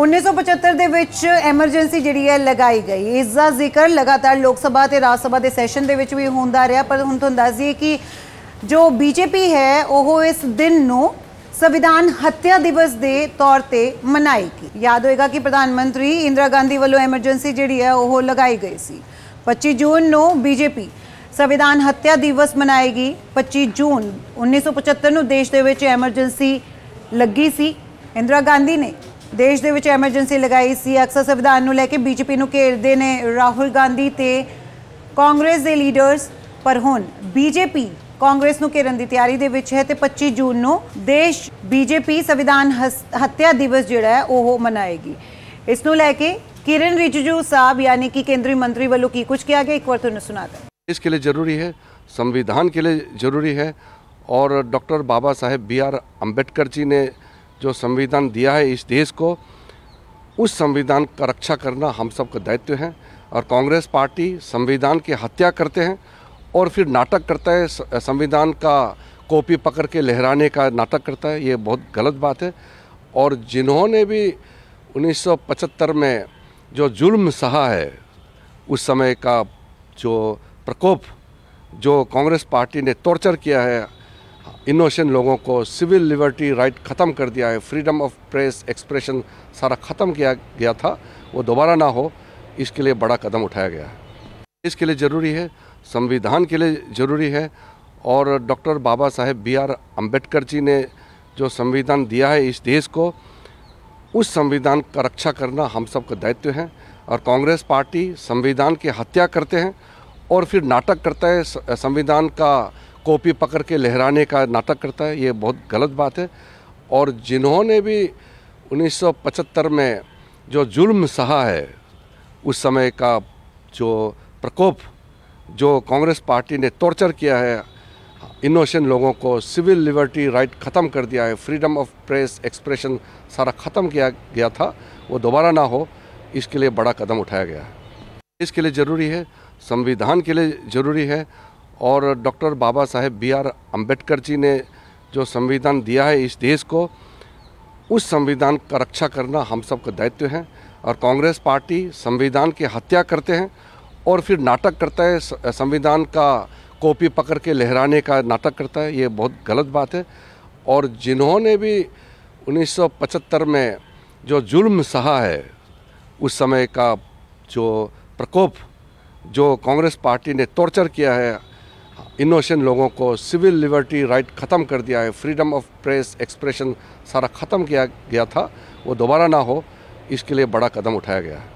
1975 ਦੇ ਵਿੱਚ ਐਮਰਜੈਂਸੀ ਜਿਹੜੀ ਹੈ ਲਗਾਈ ਗਈ ਇਸ ਦਾ ਜ਼ਿਕਰ ਲਗਾਤਾਰ ਲੋਕ ਸਭਾ ਤੇ ਰਾਜ ਸਭਾ ਦੇ ਸੈਸ਼ਨ ਦੇ ਵਿੱਚ ਵੀ ਹੁੰਦਾ ਰਿਹਾ ਪਰ ਹੁਣ ਤੁਹਾਨੂੰ ਦੱਸ ਦਈਏ ਕਿ ਜੋ ਬੀਜੇਪੀ ਹੈ ਉਹ ਇਸ ਦਿਨ ਨੂੰ ਸੰਵਿਧਾਨ ਹੱਤਿਆ ਦਿਵਸ ਦੇ ਤੌਰ ਤੇ ਮਨਾਏਗੀ ਯਾਦ ਹੋਏਗਾ ਕਿ ਪ੍ਰਧਾਨ ਮੰਤਰੀ ਇੰਦਰਾ ਗਾਂਧੀ ਵੱਲੋਂ ਐਮਰਜੈਂਸੀ ਜਿਹੜੀ ਹੈ ਉਹ ਲਗਾਈ ਗਈ ਸੀ 25 ਜੂਨ ਨੂੰ ਬੀਜੇਪੀ ਸੰਵਿਧਾਨ ਹੱਤਿਆ ਦਿਵਸ ਮਨਾਏਗੀ 25 ਜੂਨ 1975 ਨੂੰ ਦੇਸ਼ ਦੇ ਵਿੱਚ ਐਮਰਜੈਂਸੀ ਲੱਗੀ ਸੀ ਇੰਦਰਾ ਗਾਂਧੀ ਨੇ देश के दे एमरजेंसी लगाई सी अक्सर संविधान लैके बीजेपी घेरते ने राहुल गांधी तो कांग्रेस के लीडर्स पर हूँ बीजेपी कांग्रेस को घेरन की तैयारी के तो पच्ची जून को देश बीजेपी संविधान हस हत्या दिवस जोड़ा है वह मनाएगी इस लैके किरण रिजिजू साहब यानी कि केंद्रीय मंत्री वालों की कुछ किया गया एक बार तुम्हें सुना था इसके लिए जरूरी है संविधान के लिए जरूरी है और doctor Baba Saheb B R Ambedkar ji ने जो संविधान दिया है इस देश को उस संविधान का रक्षा करना हम सब का दायित्व है और कांग्रेस पार्टी संविधान की हत्या करते हैं और फिर नाटक करता है संविधान का कॉपी पकड़ के लहराने का नाटक करता है ये बहुत गलत बात है और जिन्होंने भी 1975 में जो जुल्म सहा है उस समय का जो प्रकोप जो कांग्रेस पार्टी ने टॉर्चर किया है इनोसेंट लोगों को सिविल लिबर्टी राइट ख़त्म कर दिया है फ्रीडम ऑफ प्रेस एक्सप्रेशन सारा ख़त्म किया गया था वो दोबारा ना हो इसके लिए बड़ा कदम उठाया गया है इसके लिए ज़रूरी है संविधान के लिए ज़रूरी है और doctor Baba Saheb B R Ambedkar ji ने जो संविधान दिया है इस देश को उस संविधान का रक्षा करना हम सब का दायित्व है और कांग्रेस पार्टी संविधान की हत्या करते हैं और फिर नाटक करता है संविधान का कॉपी पकड़ के लहराने का नाटक करता है ये बहुत गलत बात है और जिन्होंने भी 1975 में जो जुल्म सहा है उस समय का जो प्रकोप जो कांग्रेस पार्टी ने टॉर्चर किया है इनोशन लोगों को सिविल लिबर्टी राइट ख़त्म कर दिया है फ्रीडम ऑफ प्रेस एक्सप्रेशन सारा ख़त्म किया गया था वो दोबारा ना हो इसके लिए बड़ा कदम उठाया गया है इसके लिए ज़रूरी है संविधान के लिए ज़रूरी है और doctor Baba Saheb B R Ambedkar ji ने जो संविधान दिया है इस देश को उस संविधान का रक्षा करना हम सब का दायित्व है और कांग्रेस पार्टी संविधान की हत्या करते हैं और फिर नाटक करता है संविधान का कॉपी पकड़ के लहराने का नाटक करता है ये बहुत गलत बात है और जिन्होंने भी 1975 में जो जुल्म सहा है उस समय का जो प्रकोप जो कांग्रेस पार्टी ने टॉर्चर किया है इनोशन लोगों को सिविल लिबर्टी राइट ख़त्म कर दिया है फ्रीडम ऑफ प्रेस एक्सप्रेशन सारा ख़त्म किया गया था वो दोबारा ना हो इसके लिए बड़ा कदम उठाया गया है